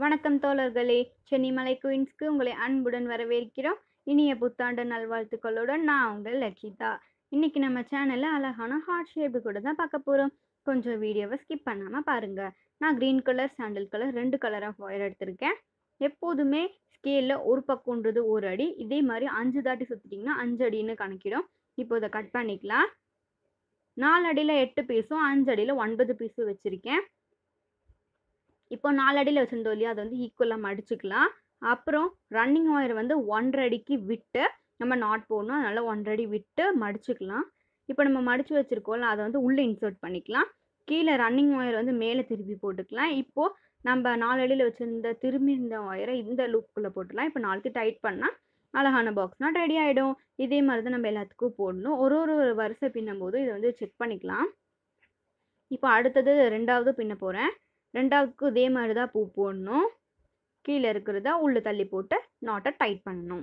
வணக்கம் தோழர்களே சென்னிமலை குயின்ஸ்க்கு உங்களை அன்புடன் வரவேற்கிறோம் இனிய புத்தாண்டு நல்வாழ்த்துக்களுடன் நான் உங்கள் லட்சிதா இன்னைக்கு நம்ம சேனலில் அழகான ஹார்ட் ஷேப்பு கூட தான் பார்க்க போகிறோம் கொஞ்சம் வீடியோவை ஸ்கிப் பண்ணாமல் பாருங்கள் நான் க்ரீன் கலர் சாண்டில் கலர் ரெண்டு கலர் ஆஃப் ஒயர் எடுத்திருக்கேன் எப்போதுமே ஸ்கேலில் ஒரு பக்கம்ன்றது ஒரு அடி இதே மாதிரி அஞ்சு தாட்டி சுற்றிட்டிங்கன்னா அஞ்சு அடின்னு கணக்கிடும் இப்போ இதை கட் பண்ணிக்கலாம் நாலு அடியில் எட்டு பீஸும் அஞ்சு அடியில் ஒன்பது பீஸும் வச்சுருக்கேன் இப்போ அடியில் வச்சுருந்தோம் இல்லையா அதை வந்து ஈக்குவலாக மடிச்சுக்கலாம் அப்புறம் ரன்னிங் ஒயர் வந்து ஒன்றரை அடிக்கு விட்டு நம்ம நாட் போடணும் அதனால் ஒன்றரை அடி விட்டு மடிச்சுக்கலாம் இப்போ நம்ம மடித்து வச்சுருக்கோம்ல அதை வந்து உள்ளே இன்சர்ட் பண்ணிக்கலாம் கீழே ரன்னிங் ஒயர் வந்து மேலே திருப்பி போட்டுக்கலாம் இப்போது நம்ம அடியில் வச்சுருந்த திரும்பி இருந்த ஒயரை இந்த லூப்புக்குள்ளே போட்டுக்கலாம் இப்போ நாளைக்கு டைட் பண்ணால் அழகான பாக்ஸ்னால் ரெடி ஆகிடும் இதே மாதிரி தான் நம்ம எல்லாத்துக்கும் போடணும் ஒரு ஒரு ஒரு வரிசை பின்னும் போது இதை வந்து செக் பண்ணிக்கலாம் இப்போ அடுத்தது ரெண்டாவது பின்ன போகிறேன் ரெண்டாவதுக்கு இதே மாதிரி தான் பூ போடணும் கீழே இருக்கிறத உள்ளே தள்ளி போட்டு நாட்டை டைட் பண்ணணும்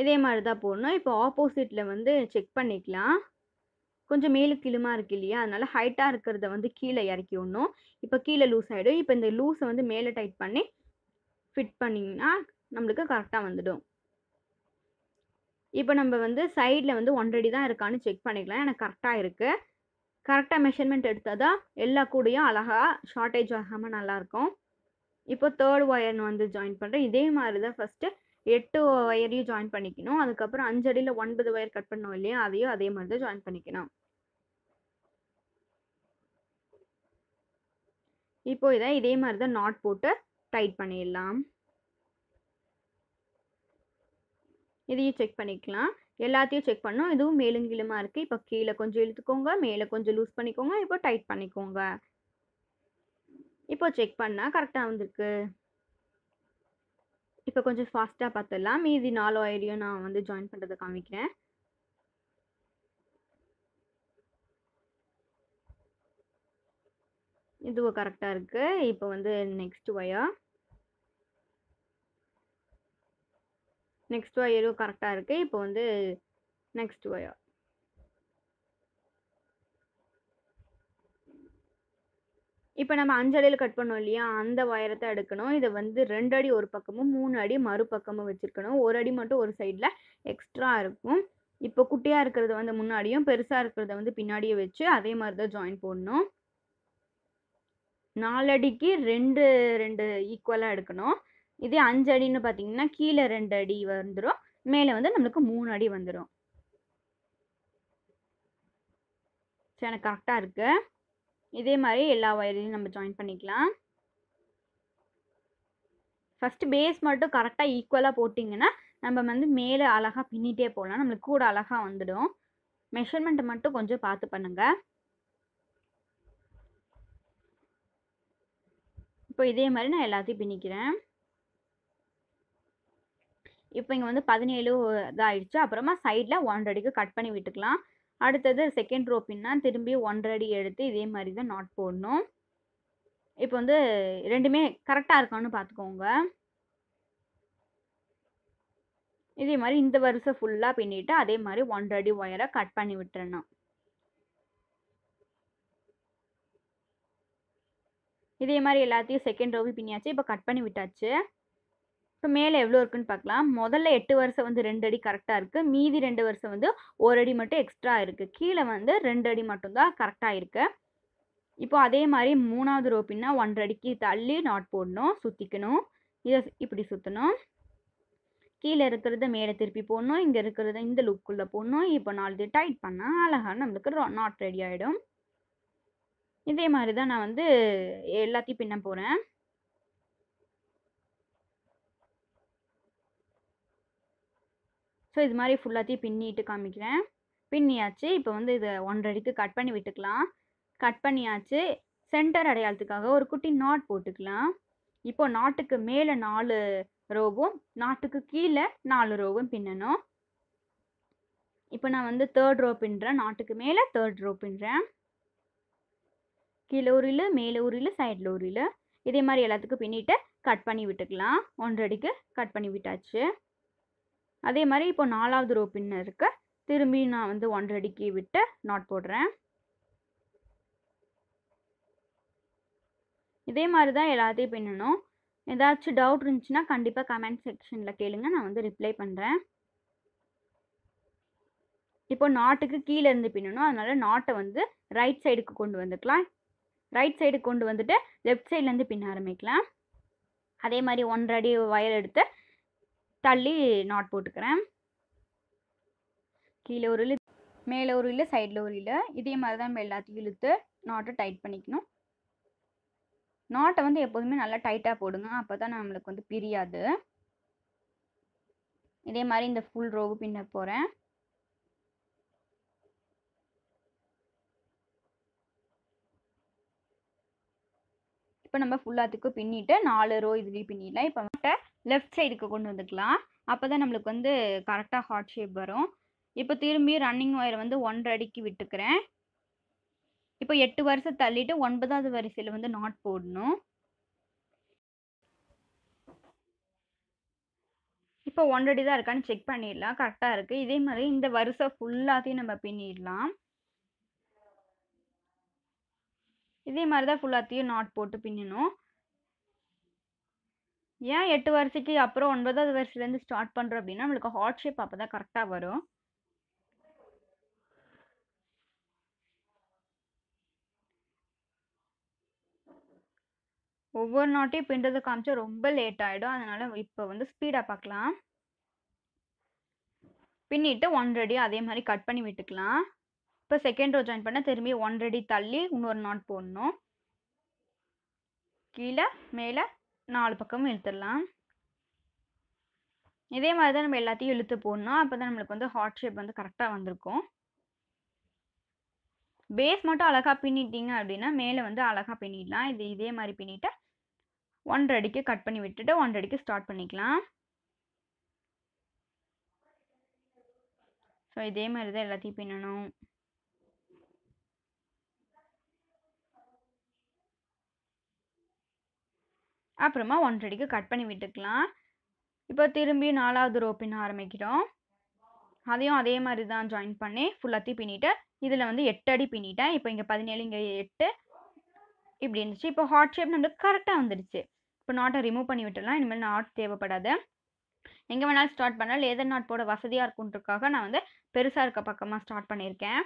இதே மாதிரி தான் போடணும் இப்போ ஆப்போசிட்டில் வந்து செக் பண்ணிக்கலாம் கொஞ்சம் மேலும் கீழுமா இருக்கு இல்லையா அதனால் ஹைட்டாக இருக்கிறத வந்து கீழே இறக்கி விடணும் இப்போ கீழே லூஸ் ஆகிடும் இப்போ இந்த லூஸை வந்து மேலே டைட் பண்ணி ஃபிட் பண்ணிங்கன்னா நம்மளுக்கு கரெக்டாக வந்துடும் இப்போ நம்ம வந்து சைடில் வந்து ஒன்றடி தான் இருக்கான்னு செக் பண்ணிக்கலாம் எனக்கு கரெக்டாக இருக்குது கரெக்டாக மெஷர்மெண்ட் எடுத்தால் தான் எல்லா கூடையும் அழகாக ஷார்ட்டேஜ் ஆகாமல் நல்லாயிருக்கும் இப்போ தேர்ட் ஒயர்னு வந்து ஜாயின் பண்ணுறேன் இதே மாதிரி தான் ஃபஸ்ட்டு எட்டு ஒயரையும் ஜாயின் பண்ணிக்கணும் அதுக்கப்புறம் அஞ்சு அடியில் ஒன்பது ஒயர் கட் பண்ணோம் இல்லையா அதையும் அதே மாதிரி தான் ஜாயின் பண்ணிக்கணும் இப்போ இதை இதே மாதிரி தான் நாட் போட்டு டைட் பண்ணிடலாம் இதையும் செக் பண்ணிக்கலாம் எல்லாத்தையும் செக் பண்ணோம் இதுவும் மேலும் கீழுமா இருக்குது இப்போ கீழே கொஞ்சம் இழுத்துக்கோங்க மேலே கொஞ்சம் லூஸ் பண்ணிக்கோங்க இப்போ டைட் பண்ணிக்கோங்க இப்போ செக் பண்ணால் கரெக்டாக வந்திருக்கு இப்போ கொஞ்சம் ஃபாஸ்ட்டாக பார்த்துடலாம் மீதி நாலு ஒயரையும் நான் வந்து ஜாயின் பண்ணுறதை காமிக்கிறேன் இதுவும் கரெக்டாக இருக்குது இப்போ வந்து நெக்ஸ்ட் ஒயர் நெக்ஸ்ட் ஒயரும் கரெக்டாக இருக்குது இப்போ வந்து நெக்ஸ்ட் ஒயர் இப்போ நம்ம அஞ்சடியில் கட் பண்ணோம் இல்லையா அந்த ஒயரத்தை எடுக்கணும் இதை வந்து ரெண்டு அடி ஒரு பக்கமும் மூணு அடி மறுபக்கமும் வச்சுருக்கணும் ஒரு அடி மட்டும் ஒரு சைடில் எக்ஸ்ட்ரா இருக்கும் இப்போ குட்டியாக இருக்கிறத வந்து முன்னாடியும் பெருசாக இருக்கிறத வந்து பின்னாடியே வச்சு அதே மாதிரி தான் ஜாயின் போடணும் நாலடிக்கு ரெண்டு ரெண்டு ஈக்குவலாக எடுக்கணும் இதே அஞ்சு அடின்னு பார்த்தீங்கன்னா கீழே ரெண்டு அடி வந்துடும் மேலே வந்து நம்மளுக்கு மூணு அடி வந்துடும் ஸோ எனக்கு கரெக்டாக இருக்குது இதே மாதிரி எல்லா ஒயரையும் நம்ம ஜாயின் பண்ணிக்கலாம் ஃபஸ்ட்டு பேஸ் மட்டும் கரெக்டாக ஈக்குவலாக போட்டிங்கன்னா நம்ம வந்து மேலே அழகாக பின்னிட்டே போகலாம் நம்மளுக்கு கூட அழகாக வந்துடும் மெஷர்மெண்ட்டை மட்டும் கொஞ்சம் பார்த்து பண்ணுங்கள் இப்போ இதே மாதிரி நான் எல்லாத்தையும் பின்னிக்கிறேன் இப்போ இங்கே வந்து பதினேழு இதாகிடுச்சு அப்புறமா சைடில் ஒன்றடிக்கு கட் பண்ணி விட்டுக்கலாம் அடுத்தது செகண்ட் ரோ பின்னா திரும்பி ஒன்றடி எடுத்து இதே மாதிரி தான் நாட் போடணும் இப்போ வந்து ரெண்டுமே கரெக்டாக இருக்கான்னு பார்த்துக்கோங்க இதே மாதிரி இந்த வருஷம் ஃபுல்லாக பின்னிட்டு அதே மாதிரி ஒன்றடி ஒயரை கட் பண்ணி விட்டுறணும் இதே மாதிரி எல்லாத்தையும் செகண்ட் ரோவி பின்னியாச்சு இப்போ கட் பண்ணி விட்டாச்சு இப்போ மேலே எவ்வளோ இருக்குன்னு பார்க்கலாம் முதல்ல எட்டு வருஷம் வந்து ரெண்டு அடி கரெக்டாக இருக்குது மீதி ரெண்டு வருஷம் வந்து ஒரு அடி மட்டும் எக்ஸ்ட்ரா இருக்குது கீழே வந்து ரெண்டு அடி மட்டும்தான் கரெக்டாக இருக்குது இப்போ அதே மாதிரி மூணாவது ரோ ஒன்றரை அடிக்கு தள்ளி நாட் போடணும் சுற்றிக்கணும் இதை இப்படி சுற்றணும் கீழே இருக்கிறத மேலே திருப்பி போடணும் இங்கே இருக்கிறத இந்த லுக்குள்ளே போடணும் இப்போ நாலு டைட் பண்ணால் அழகாக நம்மளுக்கு நாட் ரெடி ஆகிடும் இதே மாதிரி தான் நான் வந்து எல்லாத்தையும் பின்ன போகிறேன் ஸோ இது மாதிரி ஃபுல்லாத்தையும் பின்னிட்டு காமிக்கிறேன் பின்னியாச்சு இப்போ வந்து இதை ஒன்றடிக்கு கட் பண்ணி விட்டுக்கலாம் கட் பண்ணியாச்சு சென்டர் அடையாளத்துக்காக ஒரு குட்டி நாட் போட்டுக்கலாம் இப்போ நாட்டுக்கு மேலே நாலு ரோவும் நாட்டுக்கு கீழே நாலு ரோவும் பின்னணும் இப்போ நான் வந்து தேர்ட் ரோ பின்னுறேன் நாட்டுக்கு மேலே தேர்ட் ரோ பின்னுறேன் கீழே ஒரு மேலே ஒரு சைடில் ஒரு இதே மாதிரி எல்லாத்துக்கும் பின்னிட்டு கட் பண்ணி விட்டுக்கலாம் ஒன்றடிக்கு கட் பண்ணி விட்டாச்சு அதே மாதிரி இப்போ நாலாவது ரோ பின்ன இருக்க திரும்பி நான் வந்து ஒன்றடிக்கு விட்டு நாட் போடுறேன் இதே மாதிரி தான் எல்லாத்தையும் பின்னணும் ஏதாச்சும் டவுட் இருந்துச்சுன்னா கண்டிப்பாக கமெண்ட் செக்ஷனில் கேளுங்க நான் வந்து ரிப்ளை பண்ணுறேன் இப்போ நாட்டுக்கு கீழே இருந்து பின்னணும் அதனால நாட்டை வந்து ரைட் சைடுக்கு கொண்டு வந்துக்கலாம் ரைட் சைடுக்கு கொண்டு வந்துட்டு லெஃப்ட் சைட்லேருந்து பின்ன ஆரம்பிக்கலாம் அதே மாதிரி ஒன்றரை அடி ஒயர் எடுத்து தள்ளி நாட் போட்டுக்கிறேன் கீழே ஒரு இழு மேலே ஒரு இல்லை சைடில் ஒரு இல்லை இதே மாதிரி தான் நம்ம எல்லாத்தையும் இழுத்து நாட்டை டைட் பண்ணிக்கணும் நாட்டை வந்து எப்போதுமே நல்லா டைட்டாக போடுங்க அப்போ தான் நம்மளுக்கு வந்து பிரியாது இதே மாதிரி இந்த ஃபுல் ரோவு பின்ன போகிறேன் இப்போ நம்ம ஃபுல்லாத்துக்கும் பின்னிட்டு நாலு ரோ இதுலேயும் பின்னிடலாம் இப்போ மட்டை லெஃப்ட் சைடுக்கு கொண்டு வந்துக்கலாம் அப்போ தான் நம்மளுக்கு வந்து கரெக்டாக ஹார்ட் ஷேப் வரும் இப்போ திரும்பி ரன்னிங் ஒயர் வந்து ஒன்றரை அடிக்கு விட்டுக்கிறேன் இப்போ எட்டு வருஷம் தள்ளிட்டு ஒன்பதாவது வரிசையில் வந்து நாட் போடணும் இப்போ ஒன்றடி தான் இருக்கான்னு செக் பண்ணிடலாம் கரெக்டாக இருக்குது இதே மாதிரி இந்த வருஷம் ஃபுல்லாத்தையும் நம்ம பின்னிடலாம் இதே மாதிரி தான் ஃபுல்லாத்தையும் நாட் போட்டு பின்னணும் ஏன் எட்டு வரிசைக்கு அப்புறம் ஒன்பதாவது வரிசைலேருந்து ஸ்டார்ட் பண்ணுறோம் அப்படின்னா நம்மளுக்கு ஹாட் ஷேப் அப்போ தான் கரெக்டாக வரும் ஒவ்வொரு நாட்டையும் பின்றது காமிச்சா ரொம்ப லேட் ஆகிடும் அதனால் இப்போ வந்து ஸ்பீடாக பார்க்கலாம் பின்னிட்டு ஒன்றடி அதே மாதிரி கட் பண்ணி விட்டுக்கலாம் இப்போ செகண்ட் ரோ ஜாயின் பண்ணால் திரும்பி ரெடி தள்ளி இன்னொரு நாட் போடணும் கீழே மேலே நாலு பக்கமும் இழுத்துடலாம் இதே மாதிரி தான் நம்ம எல்லாத்தையும் இழுத்து போடணும் அப்போ தான் நம்மளுக்கு வந்து ஹாட் ஷேப் வந்து கரெக்டாக வந்திருக்கும் பேஸ் மட்டும் அழகாக பின்னிட்டீங்க அப்படின்னா மேலே வந்து அழகாக பின்னிடலாம் இது இதே மாதிரி பின்னிட்டு ஒன்றரை அடிக்கு கட் பண்ணி விட்டுட்டு ஒன்றரை அடிக்கு ஸ்டார்ட் பண்ணிக்கலாம் ஸோ இதே மாதிரி தான் எல்லாத்தையும் பின்னணும் அப்புறமா ஒன்றடிக்கு கட் பண்ணி விட்டுக்கலாம் இப்போ திரும்பி நாலாவது ரோ பின்ன ஆரம்பிக்கிறோம் அதையும் அதே மாதிரி தான் ஜாயின் பண்ணி ஃபுல்லாத்தையும் பின்னிட்டேன் இதில் வந்து எட்டு அடி பின்னிட்டேன் இப்போ இங்கே பதினேழு இங்கே எட்டு இப்படி இருந்துச்சு இப்போ ஹாட் ஷேப் நம்மளுக்கு கரெக்டாக வந்துடுச்சு இப்போ நாட்டை ரிமூவ் பண்ணி விட்டுலாம் இனிமேல் நாட் தேவைப்படாது எங்கே வேணாலும் ஸ்டார்ட் பண்ணால் லேதர் நாட் போட வசதியாக இருக்குன்றக்காக நான் வந்து பெருசாக இருக்க பக்கமாக ஸ்டார்ட் பண்ணியிருக்கேன்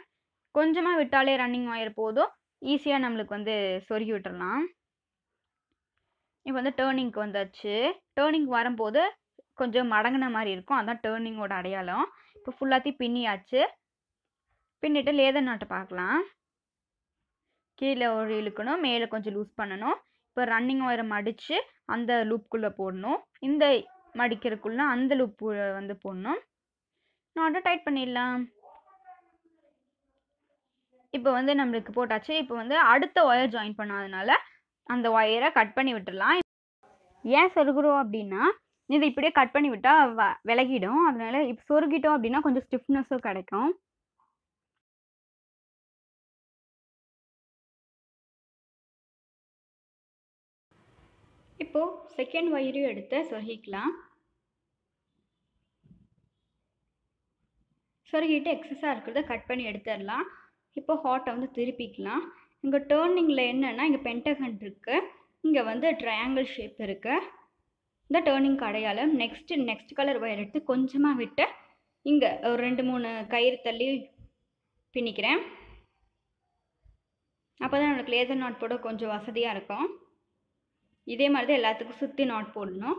கொஞ்சமாக விட்டாலே ரன்னிங் ஒயர் போதும் ஈஸியாக நம்மளுக்கு வந்து சொருகி விட்டுடலாம் இப்போ வந்து டேர்னிங்க்கு வந்தாச்சு டேர்னிங் வரும்போது கொஞ்சம் மடங்கின மாதிரி இருக்கும் அதான் டேர்னிங்கோட அடையாளம் இப்போ ஃபுல்லாத்தையும் பின்னியாச்சு பின்னிட்டு லேதர் நாட்டை பார்க்கலாம் கீழே ஒரு இழுக்கணும் மேலே கொஞ்சம் லூஸ் பண்ணணும் இப்போ ரன்னிங் ஒயரை மடித்து அந்த லூப்புக்குள்ளே போடணும் இந்த மடிக்கிறதுக்குள்ளே அந்த லூப்பு வந்து போடணும் நாட்டை டைட் பண்ணிடலாம் இப்போ வந்து நம்மளுக்கு போட்டாச்சு இப்போ வந்து அடுத்த ஒயர் ஜாயின் பண்ணாதனால அந்த ஒயரை கட் பண்ணி விட்டுடலாம் ஏன் சொருகிறோம் அப்படின்னா இதை இப்படியே கட் பண்ணி விட்டால் விலகிடும் அதனால இப்போ சொருகிட்டோம் அப்படின்னா கொஞ்சம் ஸ்டிஃப்னஸும் கிடைக்கும் இப்போது செகண்ட் ஒயரையும் எடுத்து சொருகிக்கலாம் சொருகிட்டு எக்ஸஸாக இருக்கிறத கட் பண்ணி எடுத்துடலாம் இப்போ ஹாட்டை வந்து திருப்பிக்கலாம் இங்கே டேர்னிங்கில் என்னென்னா இங்கே பென்டகன் இருக்குது இங்கே வந்து ட்ரையாங்கிள் ஷேப் இருக்குது இந்த டேர்னிங் அடையாளம் நெக்ஸ்ட்டு நெக்ஸ்ட் கலர் ஒயர் எடுத்து கொஞ்சமாக விட்டு இங்கே ஒரு ரெண்டு மூணு கயிறு தள்ளி பின்னிக்கிறேன் அப்போ தான் நம்மளுக்கு லேசர் நாட் போட கொஞ்சம் வசதியாக இருக்கும் இதே மாதிரி தான் எல்லாத்துக்கும் சுற்றி நாட் போடணும்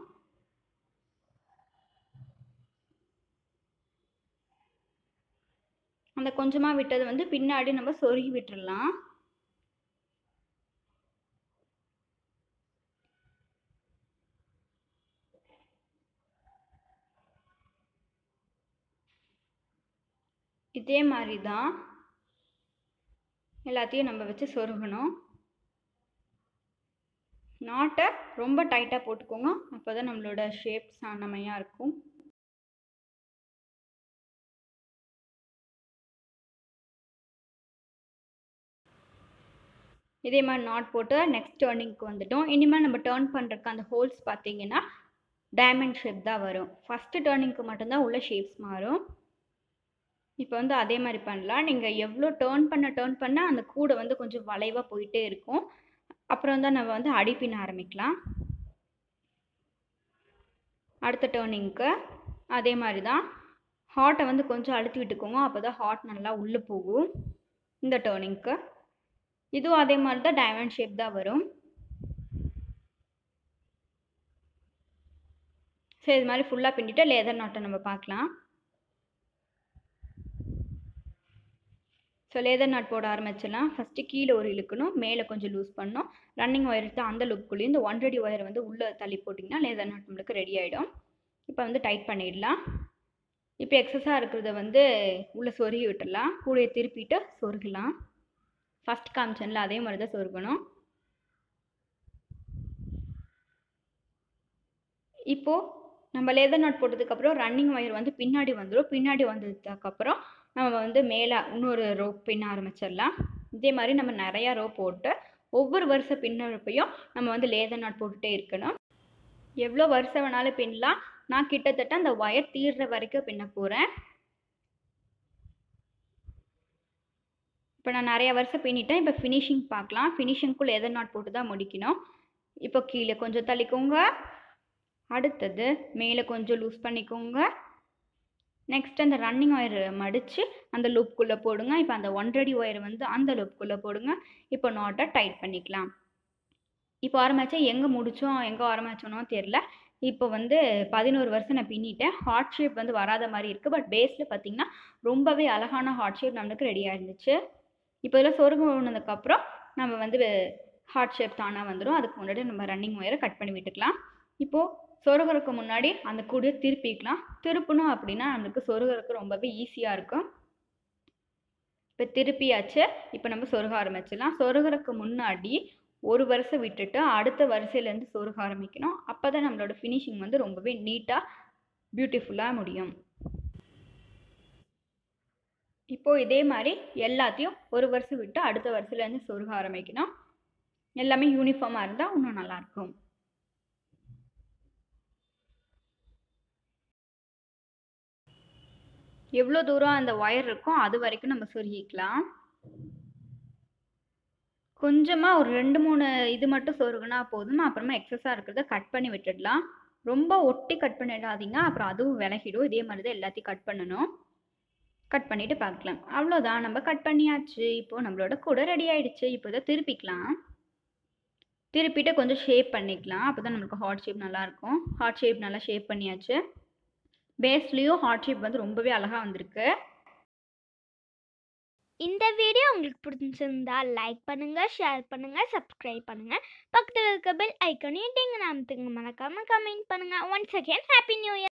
அந்த கொஞ்சமாக விட்டது வந்து பின்னாடி நம்ம சொருகி விட்டுடலாம் இதே மாதிரி தான் எல்லாத்தையும் நம்ம வச்சு சொருகணும் நாட்டை ரொம்ப டைட்டாக போட்டுக்கோங்க அப்போ தான் நம்மளோட ஷேப் சாணமையாக இருக்கும் இதே மாதிரி நாட் போட்டு நெக்ஸ்ட் டேர்னிங்க்கு வந்துட்டோம் இனிமேல் நம்ம டேர்ன் பண்ணுறக்கு அந்த ஹோல்ஸ் பார்த்தீங்கன்னா டைமண்ட் ஷேப் தான் வரும் ஃபஸ்ட்டு டேர்னிங்க்கு மட்டும்தான் உள்ள ஷேப்ஸ் மாறும் இப்போ வந்து அதே மாதிரி பண்ணலாம் நீங்கள் எவ்வளோ டேர்ன் பண்ண டேர்ன் பண்ண அந்த கூடை வந்து கொஞ்சம் வளைவாக போயிட்டே இருக்கும் அப்புறம் தான் நம்ம வந்து அடிப்பின் ஆரம்பிக்கலாம் அடுத்த டேர்னிங்க்கு அதே மாதிரி தான் ஹார்ட்டை வந்து கொஞ்சம் அழுத்தி விட்டுக்கோங்க அப்போ தான் ஹார்ட் நல்லா உள்ளே போகும் இந்த டேர்னிங்க்கு இதுவும் அதே மாதிரி தான் டைமண்ட் ஷேப் தான் வரும் சரி இது மாதிரி ஃபுல்லாக பின்னிட்டு லேதர் நாட்டை நம்ம பார்க்கலாம் ஸோ லேதர் நாட் போட ஆரம்பிச்சிடலாம் ஃபஸ்ட்டு கீழே ஒரு இழுக்கணும் மேலே கொஞ்சம் லூஸ் பண்ணணும் ரன்னிங் ஒயர் எடுத்து அந்த லுக்குள்ளேயும் இந்த ஒன் ஒன்றடி ஒயர் வந்து உள்ளே தள்ளி போட்டிங்கன்னா லேதர் நாட் நம்மளுக்கு ரெடி ஆகிடும் இப்போ வந்து டைட் பண்ணிடலாம் இப்போ எக்ஸஸாக இருக்கிறத வந்து உள்ளே சொருகி விட்டுடலாம் கூடையை திருப்பிட்டு சொருகலாம் ஃபஸ்ட் காமிச்சனில் அதே மாதிரி தான் சொருகணும் இப்போது நம்ம லேதர் நாட் போட்டதுக்கப்புறம் ரன்னிங் ஒயர் வந்து பின்னாடி வந்துடும் பின்னாடி வந்ததுக்கப்புறம் நம்ம வந்து மேலே இன்னொரு ரோப் பின்ன ஆரம்பிச்சிடலாம் இதே மாதிரி நம்ம நிறையா ரோப் போட்டு ஒவ்வொரு வருஷம் பின்னப்பையும் நம்ம வந்து லேதர் நாட் போட்டுகிட்டே இருக்கணும் எவ்வளோ வருஷம் வேணாலும் பின்னலாம் நான் கிட்டத்தட்ட அந்த ஒயர் தீர்ற வரைக்கும் பின்ன போகிறேன் இப்போ நான் நிறையா வருஷம் பின்னிட்டேன் இப்போ ஃபினிஷிங் பார்க்கலாம் ஃபினிஷிங்க்குள்ளே எதர் நாட் போட்டு தான் முடிக்கணும் இப்போ கீழே கொஞ்சம் தள்ளிக்கோங்க அடுத்தது மேலே கொஞ்சம் லூஸ் பண்ணிக்கோங்க நெக்ஸ்ட் அந்த ரன்னிங் ஒயர் மடித்து அந்த லூப்குள்ளே போடுங்க இப்போ அந்த ஒன்றடி ஒயர் வந்து அந்த லூப்குள்ளே போடுங்க இப்போ நோட்டை டைட் பண்ணிக்கலாம் இப்போ ஆரம்பித்தா எங்கே முடித்தோம் எங்கே ஆரம்பித்தோனோ தெரில இப்போ வந்து பதினோரு வருஷம் நான் பின்னிட்டேன் ஹார்ட் ஷேப் வந்து வராத மாதிரி இருக்குது பட் பேஸில் பார்த்திங்கன்னா ரொம்பவே அழகான ஹார்ட் ஷேப் நம்மளுக்கு ரெடியாக இருந்துச்சு இப்போ இதில் சொருங்க போனதுக்கப்புறம் நம்ம வந்து ஹார்ட் ஷேப் தானாக வந்துடும் அதுக்கு முன்னாடி நம்ம ரன்னிங் ஒயரை கட் பண்ணி விட்டுக்கலாம் இப்போது சொருகிறதுக்கு முன்னாடி அந்த குடியை திருப்பிக்கலாம் திருப்பணும் அப்படின்னா நம்மளுக்கு சொருகிறதுக்கு ரொம்பவே ஈஸியாக இருக்கும் இப்போ திருப்பியாச்சு இப்போ நம்ம சொருக ஆரம்பிச்சிடலாம் சொருகிறதுக்கு முன்னாடி ஒரு வருஷம் விட்டுட்டு அடுத்த வரிசையிலேருந்து சொருக ஆரம்பிக்கணும் அப்போ தான் நம்மளோட ஃபினிஷிங் வந்து ரொம்பவே நீட்டாக பியூட்டிஃபுல்லாக முடியும் இப்போ இதே மாதிரி எல்லாத்தையும் ஒரு வருஷம் விட்டு அடுத்த வருஷத்துலேருந்து சொருக ஆரம்பிக்கணும் எல்லாமே யூனிஃபார்மாக இருந்தால் இன்னும் நல்லாயிருக்கும் எவ்வளோ தூரம் அந்த ஒயர் இருக்கோ அது வரைக்கும் நம்ம சொருகிக்கலாம் கொஞ்சமாக ஒரு ரெண்டு மூணு இது மட்டும் சொருகுனா போதும் அப்புறமா எக்ஸஸாக இருக்கிறத கட் பண்ணி விட்டுடலாம் ரொம்ப ஒட்டி கட் பண்ணிடாதீங்க அப்புறம் அதுவும் விலகிடும் இதே மாதிரி தான் எல்லாத்தையும் கட் பண்ணணும் கட் பண்ணிவிட்டு பார்க்கலாம் அவ்வளோதான் நம்ம கட் பண்ணியாச்சு இப்போது நம்மளோட கூட ரெடி ஆயிடுச்சு இப்போ இதை திருப்பிக்கலாம் திருப்பிட்டு கொஞ்சம் ஷேப் பண்ணிக்கலாம் அப்போ தான் நம்மளுக்கு ஹார்ட் ஷேப் நல்லாயிருக்கும் ஹார்ட் ஷேப் நல்லா ஷேப் பண்ணியாச்சு பேஸ்லேயும் ஹார்ட் ஷேப் வந்து ரொம்பவே அழகாக வந்திருக்கு இந்த வீடியோ உங்களுக்கு பிடிச்சிருந்தால் லைக் பண்ணுங்கள் ஷேர் பண்ணுங்கள் சப்ஸ்கிரைப் பண்ணுங்கள் பக்கத்தில் இருக்க பெல் ஐக்கனையும் டிங்கு நாமத்துங்க மறக்காமல் கமெண்ட் பண்ணுங்கள் once again happy new year